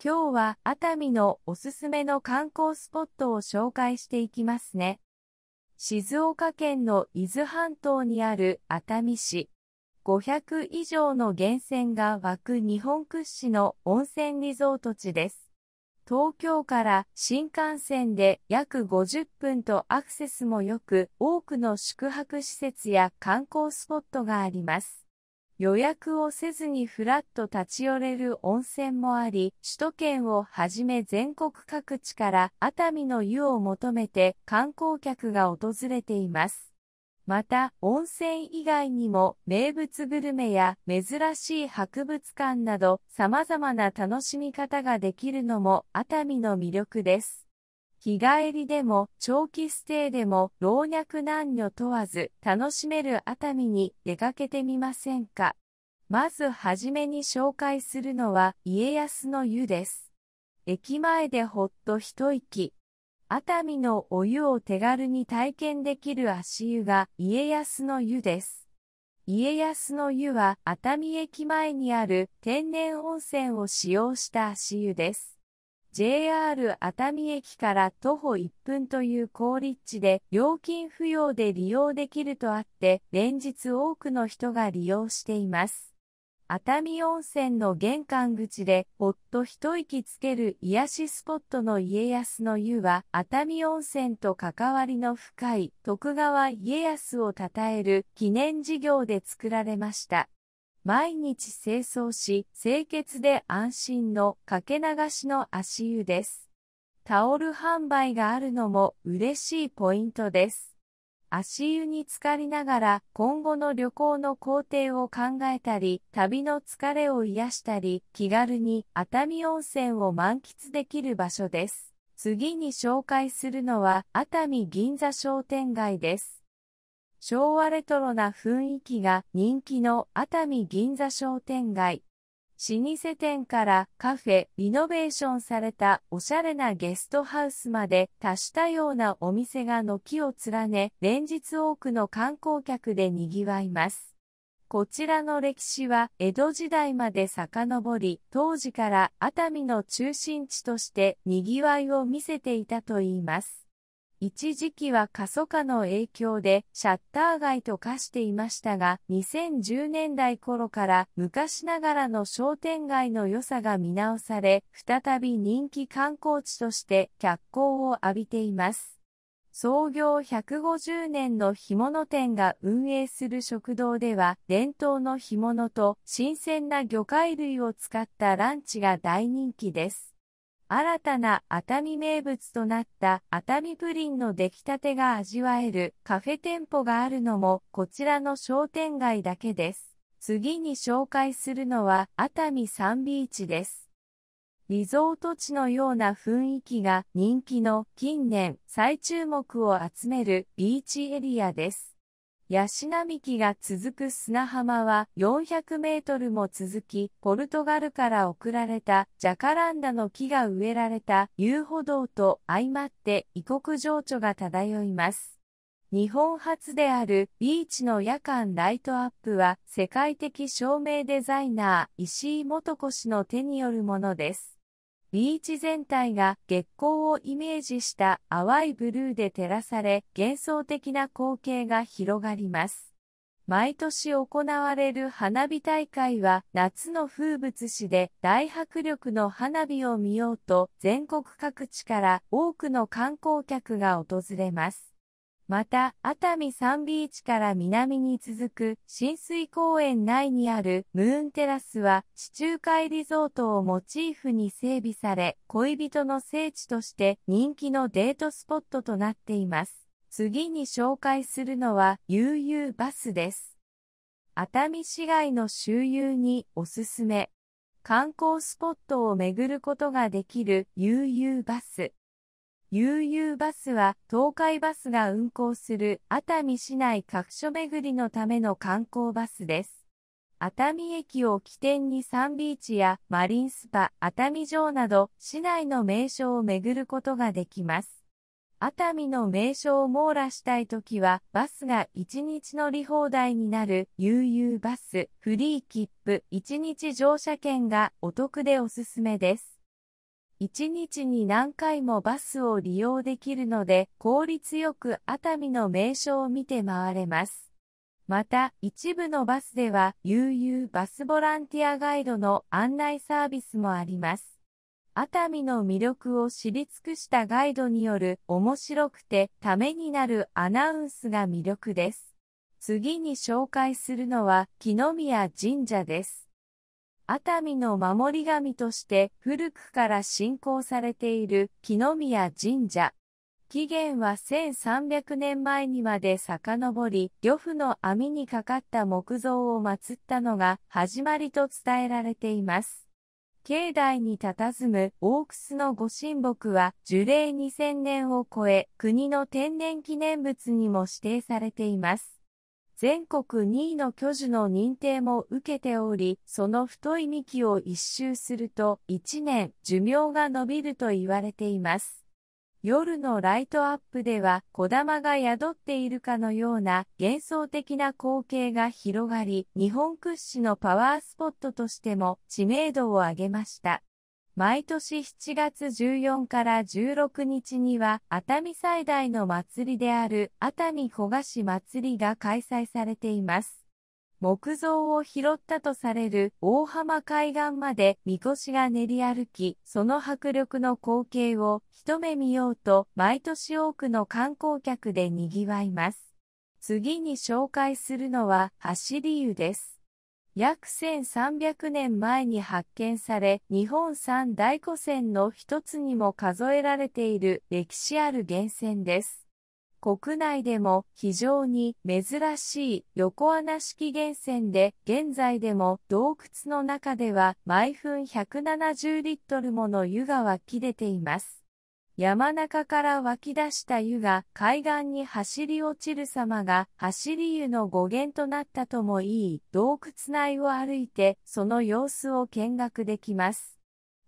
今日は熱海のおすすめの観光スポットを紹介していきますね。静岡県の伊豆半島にある熱海市。500以上の源泉が湧く日本屈指の温泉リゾート地です。東京から新幹線で約50分とアクセスも良く、多くの宿泊施設や観光スポットがあります。予約をせずにふらっと立ち寄れる温泉もあり、首都圏をはじめ全国各地から熱海の湯を求めて観光客が訪れています。また、温泉以外にも名物グルメや珍しい博物館など様々な楽しみ方ができるのも熱海の魅力です。日帰りでも長期ステイでも老若男女問わず楽しめる熱海に出かけてみませんか。まずはじめに紹介するのは家康の湯です。駅前でほっと一息。熱海のお湯を手軽に体験できる足湯が家康の湯です。家康の湯は熱海駅前にある天然温泉を使用した足湯です。JR 熱海駅から徒歩1分という好立地で料金不要で利用できるとあって連日多くの人が利用しています。熱海温泉の玄関口でほっと一息つける癒しスポットの家康の湯は熱海温泉と関わりの深い徳川家康を称える記念事業で作られました。毎日清掃し、清潔で安心のかけ流しの足湯です。タオル販売があるのも嬉しいポイントです。足湯に浸かりながら今後の旅行の行程を考えたり、旅の疲れを癒したり、気軽に熱海温泉を満喫できる場所です。次に紹介するのは熱海銀座商店街です。昭和レトロな雰囲気が人気の熱海銀座商店街。老舗店からカフェ、リノベーションされたおしゃれなゲストハウスまで多種多様なお店が軒を連ね、連日多くの観光客で賑わいます。こちらの歴史は江戸時代まで遡り、当時から熱海の中心地として賑わいを見せていたといいます。一時期は過疎化の影響でシャッター街と化していましたが、2010年代頃から昔ながらの商店街の良さが見直され、再び人気観光地として脚光を浴びています。創業150年の干物店が運営する食堂では、伝統の干物と新鮮な魚介類を使ったランチが大人気です。新たな熱海名物となった熱海プリンの出来たてが味わえるカフェ店舗があるのもこちらの商店街だけです。次に紹介するのは熱海サンビーチです。リゾート地のような雰囲気が人気の近年再注目を集めるビーチエリアです。ヤシミキが続く砂浜は400メートルも続き、ポルトガルから送られたジャカランダの木が植えられた遊歩道と相まって異国情緒が漂います。日本初であるビーチの夜間ライトアップは世界的照明デザイナー石井元子氏の手によるものです。ビーチ全体が月光をイメージした淡いブルーで照らされ幻想的な光景が広がります。毎年行われる花火大会は夏の風物詩で大迫力の花火を見ようと全国各地から多くの観光客が訪れます。また、熱海サンビーチから南に続く浸水公園内にあるムーンテラスは地中海リゾートをモチーフに整備され、恋人の聖地として人気のデートスポットとなっています。次に紹介するのは UU バスです。熱海市街の周遊におすすめ。観光スポットを巡ることができる UU バス。UU バスは東海バスが運行する熱海市内各所巡りのための観光バスです。熱海駅を起点にサンビーチやマリンスパ、熱海城など市内の名所を巡ることができます。熱海の名所を網羅したいときは、バスが1日乗り放題になる UU バス、フリー切符、1日乗車券がお得でおすすめです。1日に何回もバスを利用できるので効率よく熱海の名所を見て回れます。また、一部のバスでは、悠々バスボランティアガイドの案内サービスもあります。熱海の魅力を知り尽くしたガイドによる面白くてためになるアナウンスが魅力です。次に紹介するのは、木宮神社です。熱海の守り神として古くから信仰されている木宮神社。起源は1300年前にまで遡り、漁夫の網にかかった木像を祀ったのが始まりと伝えられています。境内に佇む大楠の御神木は樹齢2000年を超え、国の天然記念物にも指定されています。全国2位の巨樹の認定も受けており、その太い幹を一周すると1年寿命が延びると言われています。夜のライトアップでは小玉が宿っているかのような幻想的な光景が広がり、日本屈指のパワースポットとしても知名度を上げました。毎年7月14から16日には熱海最大の祭りである熱海古菓市祭りが開催されています。木造を拾ったとされる大浜海岸までみこしが練り歩き、その迫力の光景を一目見ようと毎年多くの観光客で賑わいます。次に紹介するのは走り湯です。約1300年前に発見され、日本三大古泉の一つにも数えられている歴史ある源泉です。国内でも非常に珍しい横穴式源泉で、現在でも洞窟の中では毎分170リットルもの湯が湧き出ています。山中から湧き出した湯が海岸に走り落ちる様が走り湯の語源となったともいい洞窟内を歩いてその様子を見学できます。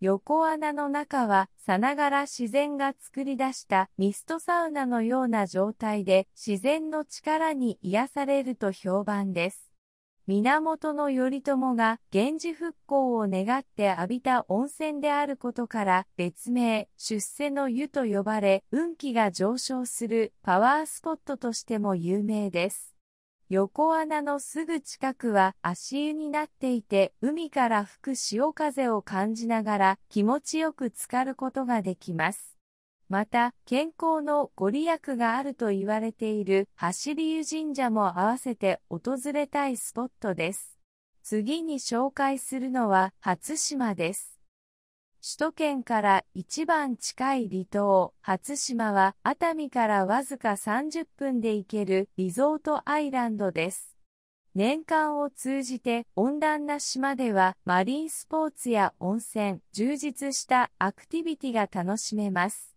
横穴の中はさながら自然が作り出したミストサウナのような状態で自然の力に癒されると評判です。源頼朝が源氏復興を願って浴びた温泉であることから別名出世の湯と呼ばれ運気が上昇するパワースポットとしても有名です。横穴のすぐ近くは足湯になっていて海から吹く潮風を感じながら気持ちよく浸かることができます。また、健康のご利益があると言われている走り湯神社も合わせて訪れたいスポットです。次に紹介するのは初島です。首都圏から一番近い離島、初島は熱海からわずか30分で行けるリゾートアイランドです。年間を通じて温暖な島ではマリンスポーツや温泉、充実したアクティビティが楽しめます。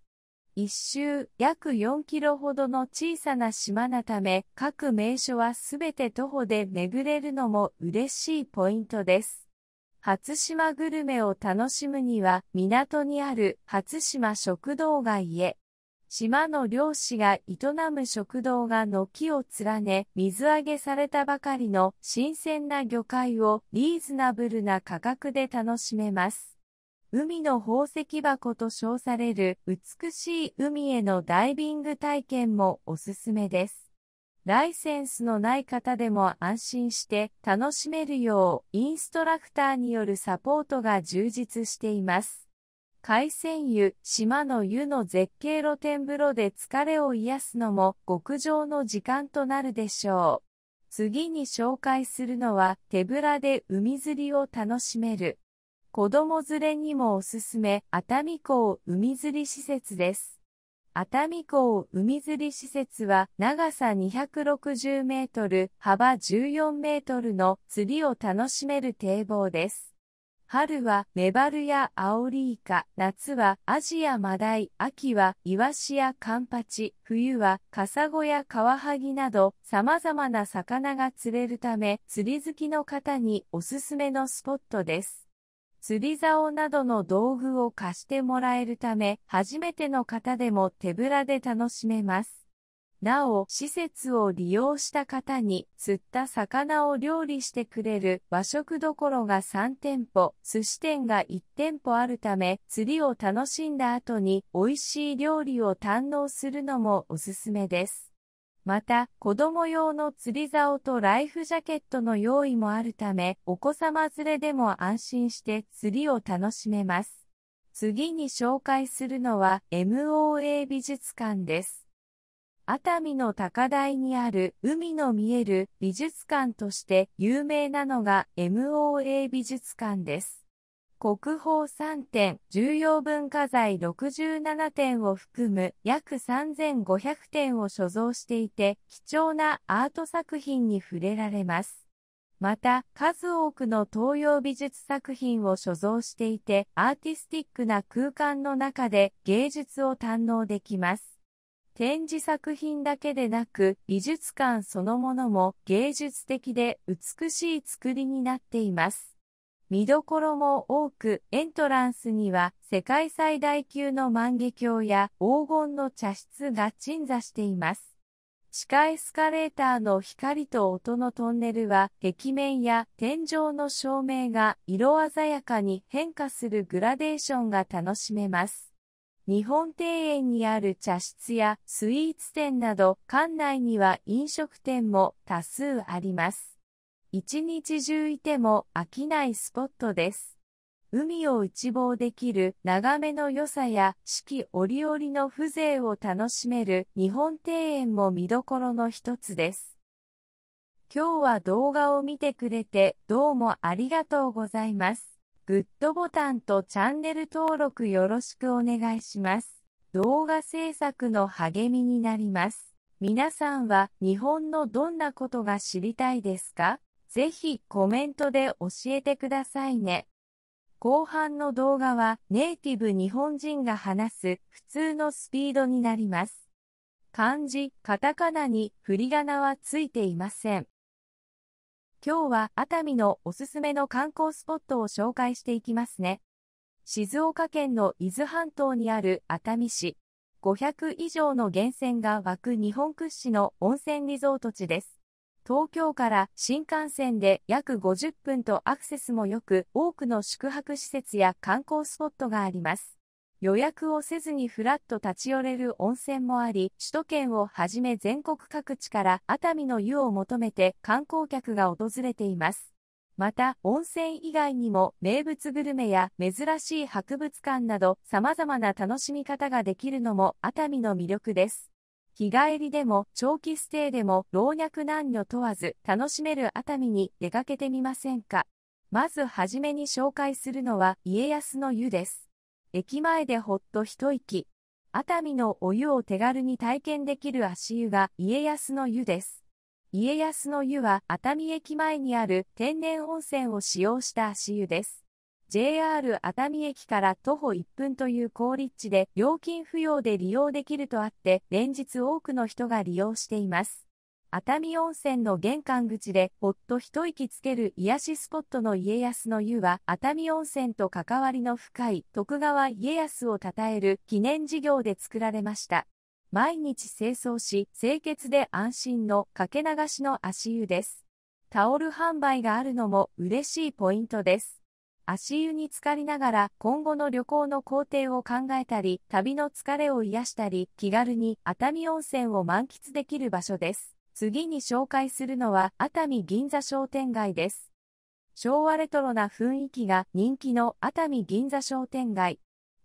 一周約4キロほどの小さな島なため、各名所はすべて徒歩で巡れるのも嬉しいポイントです。初島グルメを楽しむには、港にある初島食堂街へ。島の漁師が営む食堂が軒を連ね、水揚げされたばかりの新鮮な魚介をリーズナブルな価格で楽しめます。海の宝石箱と称される美しい海へのダイビング体験もおすすめです。ライセンスのない方でも安心して楽しめるようインストラクターによるサポートが充実しています。海鮮湯、島の湯の絶景露天風呂で疲れを癒すのも極上の時間となるでしょう。次に紹介するのは手ぶらで海釣りを楽しめる子供連れにもおすすめ、熱海港海釣り施設です。熱海港海釣り施設は長さ260メートル、幅14メートルの釣りを楽しめる堤防です。春はメバルやアオリイカ、夏はアジやマダイ、秋はイワシやカンパチ、冬はカサゴやカワハギなど様々な魚が釣れるため釣り好きの方におすすめのスポットです。釣り竿などの道具を貸してもらえるため、初めての方でも手ぶらで楽しめます。なお、施設を利用した方に、釣った魚を料理してくれる和食どころが3店舗、寿司店が1店舗あるため、釣りを楽しんだ後に美味しい料理を堪能するのもおすすめです。また、子供用の釣り竿とライフジャケットの用意もあるため、お子様連れでも安心して釣りを楽しめます。次に紹介するのは MOA 美術館です。熱海の高台にある海の見える美術館として有名なのが MOA 美術館です。国宝3点、重要文化財67点を含む約3500点を所蔵していて、貴重なアート作品に触れられます。また、数多くの東洋美術作品を所蔵していて、アーティスティックな空間の中で芸術を堪能できます。展示作品だけでなく、美術館そのものも芸術的で美しい作りになっています。見どころも多く、エントランスには世界最大級の万華鏡や黄金の茶室が鎮座しています。地下エスカレーターの光と音のトンネルは壁面や天井の照明が色鮮やかに変化するグラデーションが楽しめます。日本庭園にある茶室やスイーツ店など館内には飲食店も多数あります。一日中いても飽きないスポットです。海を一望できる眺めの良さや四季折々の風情を楽しめる日本庭園も見どころの一つです。今日は動画を見てくれてどうもありがとうございます。グッドボタンとチャンネル登録よろしくお願いします。動画制作の励みになります。皆さんは日本のどんなことが知りたいですかぜひコメントで教えてくださいね。後半の動画はネイティブ日本人が話す普通のスピードになります。漢字、カタカナに振り仮名はついていません。今日は熱海のおすすめの観光スポットを紹介していきますね。静岡県の伊豆半島にある熱海市、500以上の源泉が湧く日本屈指の温泉リゾート地です。東京から新幹線で約50分とアクセスも良く、多くの宿泊施設や観光スポットがあります。予約をせずにフラッと立ち寄れる温泉もあり、首都圏をはじめ全国各地から熱海の湯を求めて観光客が訪れています。また、温泉以外にも名物グルメや珍しい博物館など様々な楽しみ方ができるのも熱海の魅力です。日帰りでも長期ステイでも老若男女問わず楽しめる熱海に出かけてみませんか。まずはじめに紹介するのは家康の湯です。駅前でほっと一息。熱海のお湯を手軽に体験できる足湯が家康の湯です。家康の湯は熱海駅前にある天然温泉を使用した足湯です。JR 熱海駅から徒歩1分という好立地で料金不要で利用できるとあって連日多くの人が利用しています。熱海温泉の玄関口でほっと一息つける癒しスポットの家康の湯は熱海温泉と関わりの深い徳川家康を称える記念事業で作られました。毎日清掃し清潔で安心のかけ流しの足湯です。タオル販売があるのも嬉しいポイントです。足湯に浸かりながら今後の旅行の行程を考えたり、旅の疲れを癒したり、気軽に熱海温泉を満喫できる場所です。次に紹介するのは熱海銀座商店街です。昭和レトロな雰囲気が人気の熱海銀座商店街。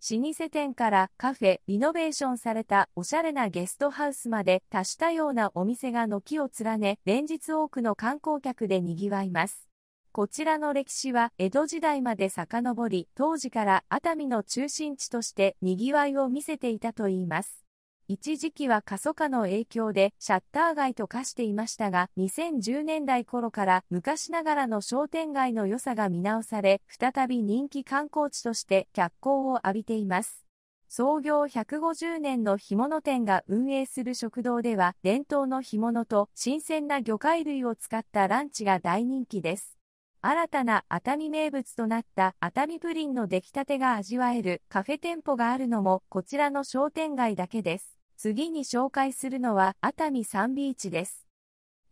老舗店からカフェ、リノベーションされたおしゃれなゲストハウスまで多種多様なお店が軒を連ね、連日多くの観光客で賑わいます。こちらの歴史は江戸時代まで遡り、当時から熱海の中心地として賑わいを見せていたといいます。一時期は過疎化の影響でシャッター街と化していましたが、2010年代頃から昔ながらの商店街の良さが見直され、再び人気観光地として脚光を浴びています。創業150年の干物店が運営する食堂では、伝統の干物と新鮮な魚介類を使ったランチが大人気です。新たな熱海名物となった熱海プリンの出来たてが味わえるカフェ店舗があるのもこちらの商店街だけです。次に紹介するのは熱海サンビーチです。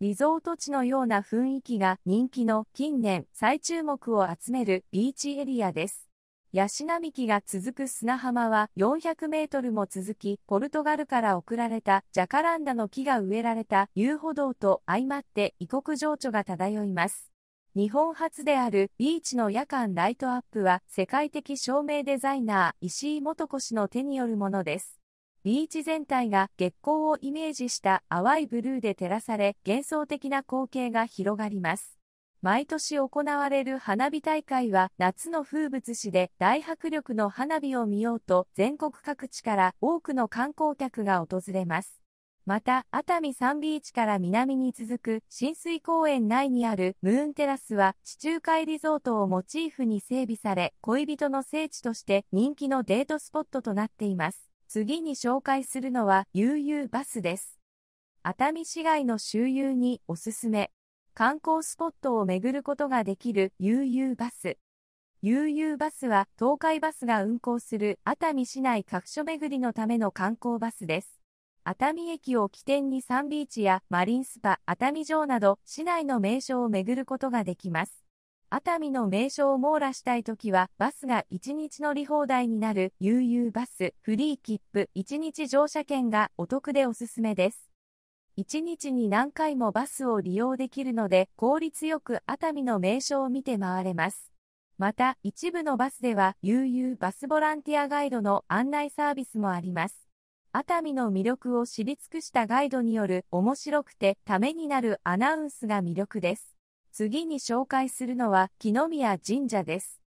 リゾート地のような雰囲気が人気の近年再注目を集めるビーチエリアです。ヤシナミが続く砂浜は400メートルも続き、ポルトガルから送られたジャカランダの木が植えられた遊歩道と相まって異国情緒が漂います。日本初であるビーチの夜間ライトアップは世界的照明デザイナー石井元子氏の手によるものです。ビーチ全体が月光をイメージした淡いブルーで照らされ幻想的な光景が広がります。毎年行われる花火大会は夏の風物詩で大迫力の花火を見ようと全国各地から多くの観光客が訪れます。また、熱海サンビーチから南に続く浸水公園内にあるムーンテラスは地中海リゾートをモチーフに整備され、恋人の聖地として人気のデートスポットとなっています。次に紹介するのは悠々バスです。熱海市街の周遊におすすめ。観光スポットを巡ることができる悠々バス。悠々バスは東海バスが運行する熱海市内各所巡りのための観光バスです。熱海駅を起点にサンビーチやマリンスパ、熱海城など市内の名所を巡ることができます。熱海の名所を網羅したいときは、バスが1日乗り放題になる悠々バス、フリー切符、1日乗車券がお得でおすすめです。1日に何回もバスを利用できるので、効率よく熱海の名所を見て回れます。また、一部のバスでは、悠々バスボランティアガイドの案内サービスもあります。熱海の魅力を知り尽くしたガイドによる面白くてためになるアナウンスが魅力です。次に紹介するのは木宮神社です。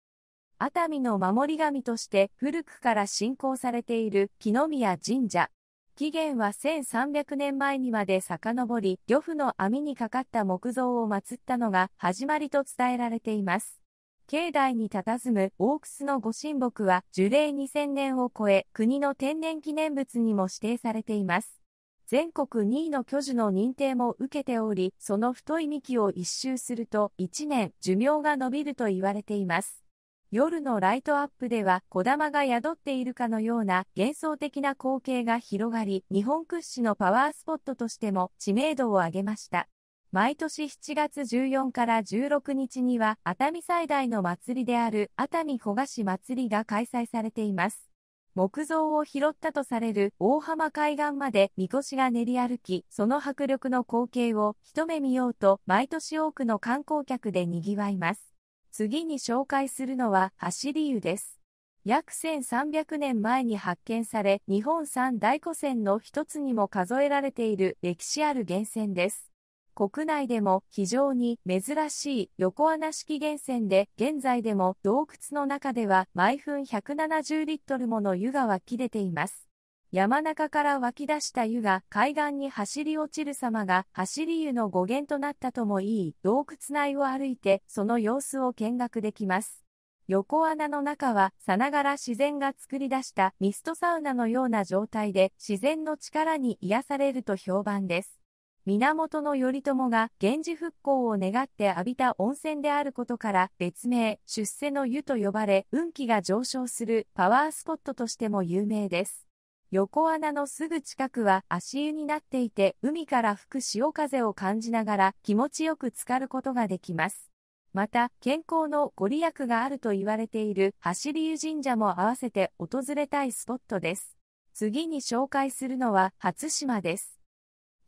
熱海の守り神として古くから信仰されている木宮神社。起源は1300年前にまで遡り、漁夫の網にかかった木像を祀ったのが始まりと伝えられています。境内に佇む大楠の御神木は樹齢2000年を超え、国の天然記念物にも指定されています。全国2位の巨樹の認定も受けており、その太い幹を一周すると1年寿命が延びると言われています。夜のライトアップでは小玉が宿っているかのような幻想的な光景が広がり、日本屈指のパワースポットとしても知名度を上げました。毎年7月14から16日には熱海最大の祭りである熱海古賀市祭りが開催されています。木造を拾ったとされる大浜海岸までみこしが練り歩き、その迫力の光景を一目見ようと、毎年多くの観光客で賑わいます。次に紹介するのは、走り湯です。約1300年前に発見され、日本三大古泉の一つにも数えられている歴史ある源泉です。国内でも非常に珍しい横穴式源泉で、現在でも洞窟の中では毎分170リットルもの湯が湧き出ています。山中から湧き出した湯が海岸に走り落ちる様が走り湯の語源となったともいい洞窟内を歩いてその様子を見学できます。横穴の中はさながら自然が作り出したミストサウナのような状態で自然の力に癒されると評判です。源頼朝が源氏復興を願って浴びた温泉であることから別名出世の湯と呼ばれ運気が上昇するパワースポットとしても有名です横穴のすぐ近くは足湯になっていて海から吹く潮風を感じながら気持ちよく浸かることができますまた健康のご利益があると言われている走り湯神社も合わせて訪れたいスポットです次に紹介するのは初島です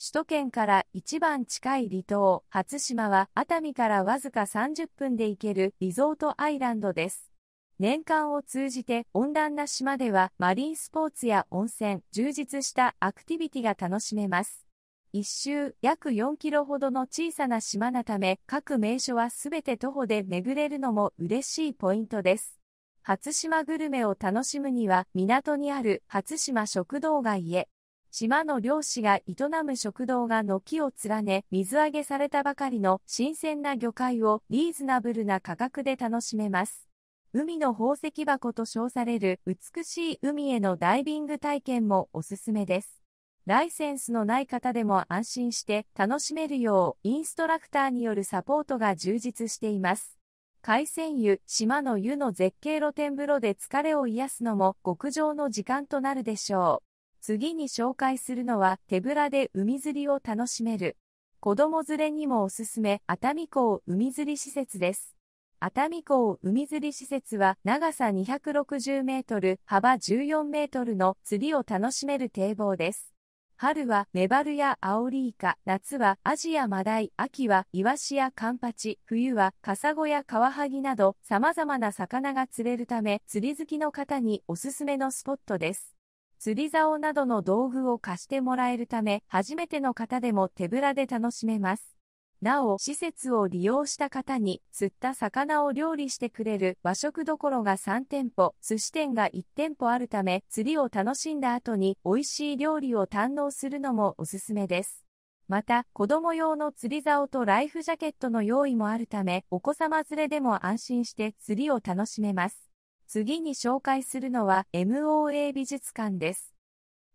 首都圏から一番近い離島、初島は熱海からわずか30分で行けるリゾートアイランドです。年間を通じて温暖な島ではマリンスポーツや温泉、充実したアクティビティが楽しめます。一周約4キロほどの小さな島なため各名所はすべて徒歩で巡れるのも嬉しいポイントです。初島グルメを楽しむには港にある初島食堂街へ。島の漁師が営む食堂が軒を連ね、水揚げされたばかりの新鮮な魚介をリーズナブルな価格で楽しめます。海の宝石箱と称される美しい海へのダイビング体験もおすすめです。ライセンスのない方でも安心して楽しめるようインストラクターによるサポートが充実しています。海鮮湯、島の湯の絶景露天風呂で疲れを癒すのも極上の時間となるでしょう。次に紹介するのは手ぶらで海釣りを楽しめる。子供連れにもおすすめ熱海港海釣り施設です。熱海港海釣り施設は長さ260メートル、幅14メートルの釣りを楽しめる堤防です。春はメバルやアオリイカ、夏はアジやマダイ、秋はイワシやカンパチ、冬はカサゴやカワハギなど様々な魚が釣れるため釣り好きの方におすすめのスポットです。釣り竿などの道具を貸してもらえるため、初めての方でも手ぶらで楽しめます。なお、施設を利用した方に、釣った魚を料理してくれる和食どころが3店舗、寿司店が1店舗あるため、釣りを楽しんだ後に、美味しい料理を堪能するのもおすすめです。また、子供用の釣り竿とライフジャケットの用意もあるため、お子様連れでも安心して釣りを楽しめます。次に紹介するのは MOA 美術館です。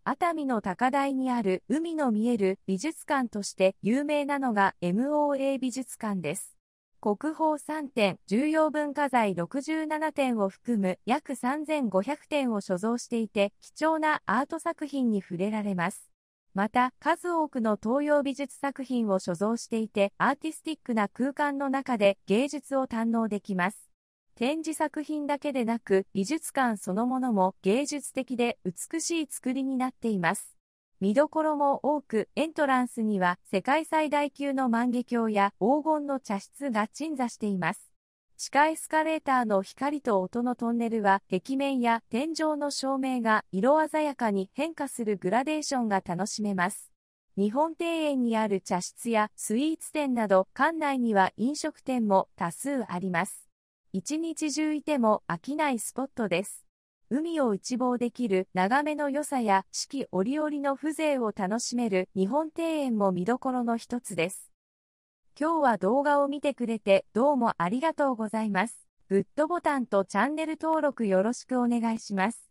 熱海の高台にある海の見える美術館として有名なのが MOA 美術館です。国宝3点、重要文化財67点を含む約3500点を所蔵していて、貴重なアート作品に触れられます。また、数多くの東洋美術作品を所蔵していて、アーティスティックな空間の中で芸術を堪能できます。展示作品だけでなく美術館そのものも芸術的で美しい作りになっています。見どころも多くエントランスには世界最大級の万華鏡や黄金の茶室が鎮座しています。地下エスカレーターの光と音のトンネルは壁面や天井の照明が色鮮やかに変化するグラデーションが楽しめます。日本庭園にある茶室やスイーツ店など館内には飲食店も多数あります。一日中いても飽きないスポットです。海を一望できる眺めの良さや四季折々の風情を楽しめる日本庭園も見どころの一つです。今日は動画を見てくれてどうもありがとうございます。グッドボタンとチャンネル登録よろしくお願いします。